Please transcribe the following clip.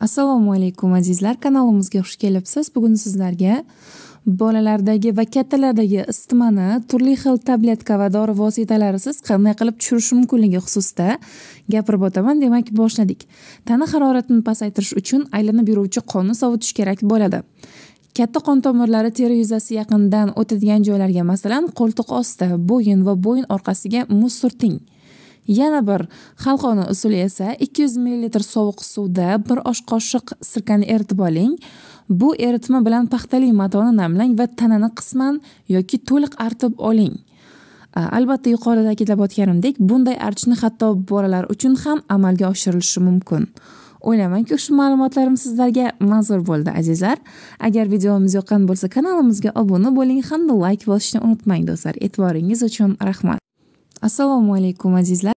assalomu alaykum azizlar kanalimizga xush kelibsiz bugun sizlarga bolalardagi va kattalardagi isitmani turli xil tabletka va dori vositalarisiz qanday qilib tushirish mumkinligi xususida gapirib o'taman demak boshladik tana haroratini pasaytirish uchun aylanib yuruvchi qonni sovutish kerak bo'ladi katta qon tomirlari teri yuzasi yaqinidan o'tadigan joylarga masalan qo'ltiq osti bo'yin va bo'yin orqasiga muz surting yana bir xalqona usul esa 200 ml sovuq suvda bir osh qoshiq sirkani eritib oling bu eritma bilan paxtali matoni namlang va tanani qisman yoki to'liq artib oling albatta yuqorida ta'kidlab o'tganimdek bunday artishni hatto bolalar uchun ham amalga oshirilishi mumkin o'ylaymanki ushbu ma'lumotlarim sizlarga manzur bo'ldi azizlar agar videomiz yoqqan bo'lsa kanalimizga obuna bo'ling hamda layk bosishni unutmang do'stlar e'tiboringiz uchun rahmat assalomu alaykum azizlar